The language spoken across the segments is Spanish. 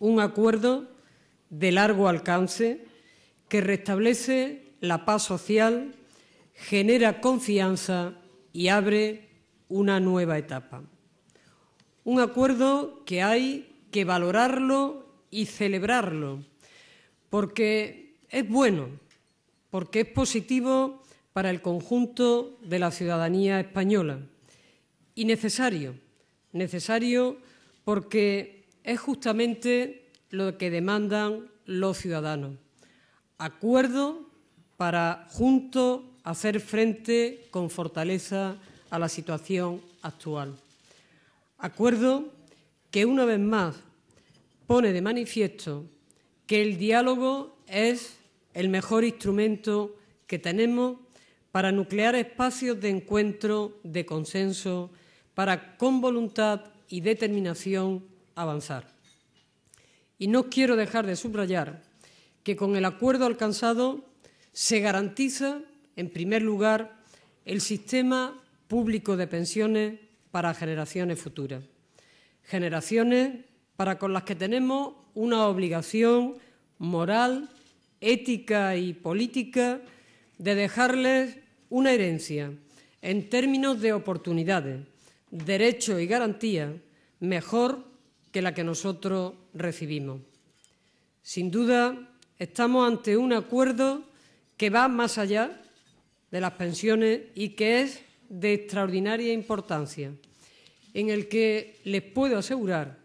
un acuerdo de largo alcance que restablece la paz social, genera confianza y abre una nueva etapa. Un acuerdo que hay que valorarlo y celebrarlo, porque es bueno, porque es positivo para el conjunto de la ciudadanía española y necesario, necesario porque es justamente lo que demandan los ciudadanos. Acuerdo para juntos hacer frente con fortaleza a la situación actual. Acuerdo que una vez más pone de manifiesto que el diálogo es el mejor instrumento que tenemos para nuclear espacios de encuentro, de consenso, para con voluntad y determinación avanzar. Y no quiero dejar de subrayar que con el acuerdo alcanzado se garantiza, en primer lugar, el sistema público de pensiones para generaciones futuras. Generaciones para con las que tenemos una obligación moral, ética y política de dejarles una herencia en términos de oportunidades, derecho y garantía mejor que la que nosotros recibimos. Sin duda, estamos ante un acuerdo que va más allá de las pensiones y que es de extraordinaria importancia, en el que les puedo asegurar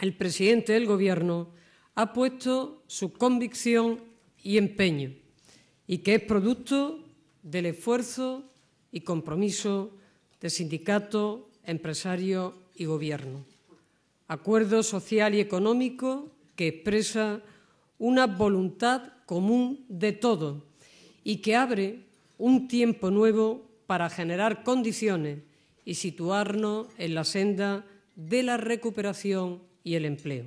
el presidente del Gobierno ha puesto su convicción y empeño y que es producto del esfuerzo y compromiso de sindicato, empresario y Gobierno acuerdo social y económico que expresa una voluntad común de todos y que abre un tiempo nuevo para generar condiciones y situarnos en la senda de la recuperación y el empleo.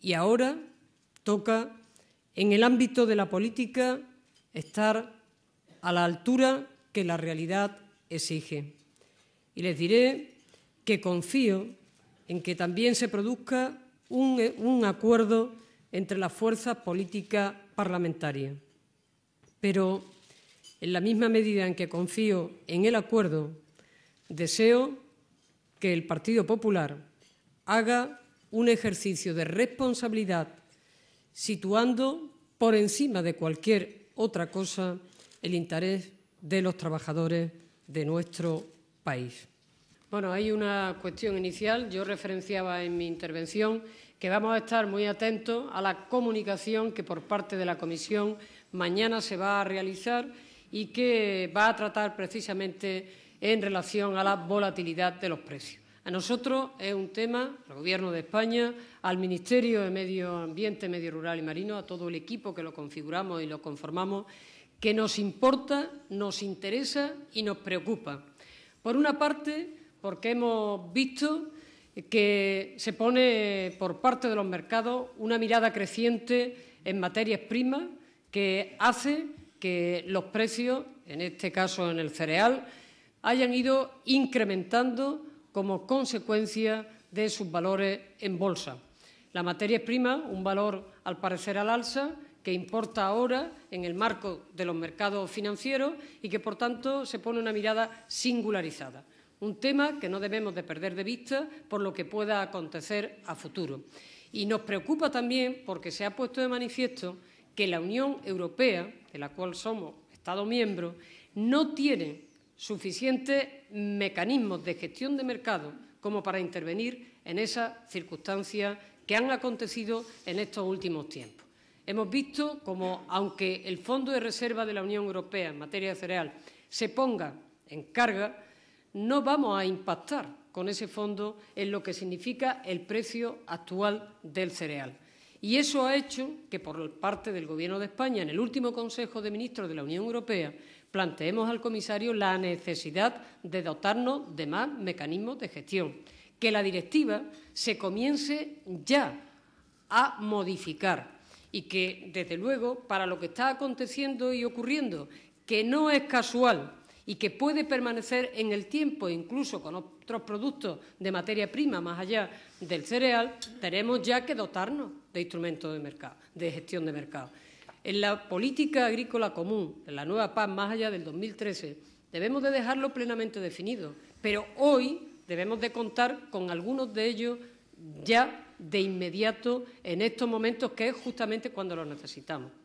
Y ahora toca, en el ámbito de la política, estar a la altura que la realidad exige. Y les diré que confío en que también se produzca un, acuerdo entre las fuerzas políticas parlamentarias. Pero en la misma medida en que confío en el acuerdo, deseo que el Partido Popular haga un ejercicio de responsabilidad situando por encima de cualquier otra cosa el interés de los trabajadores de nuestro país. Bueno, hay una cuestión inicial. Yo referenciaba en mi intervención que vamos a estar muy atentos a la comunicación que por parte de la Comisión mañana se va a realizar y que va a tratar precisamente en relación a la volatilidad de los precios. A nosotros es un tema, al Gobierno de España, al Ministerio de Medio Ambiente, Medio Rural y Marino, a todo el equipo que lo configuramos y lo conformamos, que nos importa, nos interesa y nos preocupa. Por una parte, porque hemos visto que se pone por parte de los mercados una mirada creciente en materias primas que hace que los precios, en este caso en el cereal, hayan ido incrementando como consecuencia de sus valores en bolsa. La materia prima, un valor al parecer al alza, que importa ahora en el marco de los mercados financieros y que, por tanto, se pone una mirada singularizada un tema que no debemos de perder de vista por lo que pueda acontecer a futuro. Y nos preocupa también porque se ha puesto de manifiesto que la Unión Europea, de la cual somos Estado miembro, no tiene suficientes mecanismos de gestión de mercado como para intervenir en esas circunstancias que han acontecido en estos últimos tiempos. Hemos visto como, aunque el Fondo de Reserva de la Unión Europea en materia de cereal se ponga en carga, no vamos a impactar con ese fondo en lo que significa el precio actual del cereal. Y eso ha hecho que, por parte del Gobierno de España, en el último Consejo de Ministros de la Unión Europea, planteemos al comisario la necesidad de dotarnos de más mecanismos de gestión, que la directiva se comience ya a modificar y que, desde luego, para lo que está aconteciendo y ocurriendo, que no es casual y que puede permanecer en el tiempo, incluso con otros productos de materia prima más allá del cereal, tenemos ya que dotarnos de instrumentos de mercado, de gestión de mercado. En la política agrícola común, en la nueva PAC más allá del 2013, debemos de dejarlo plenamente definido, pero hoy debemos de contar con algunos de ellos ya de inmediato en estos momentos que es justamente cuando los necesitamos.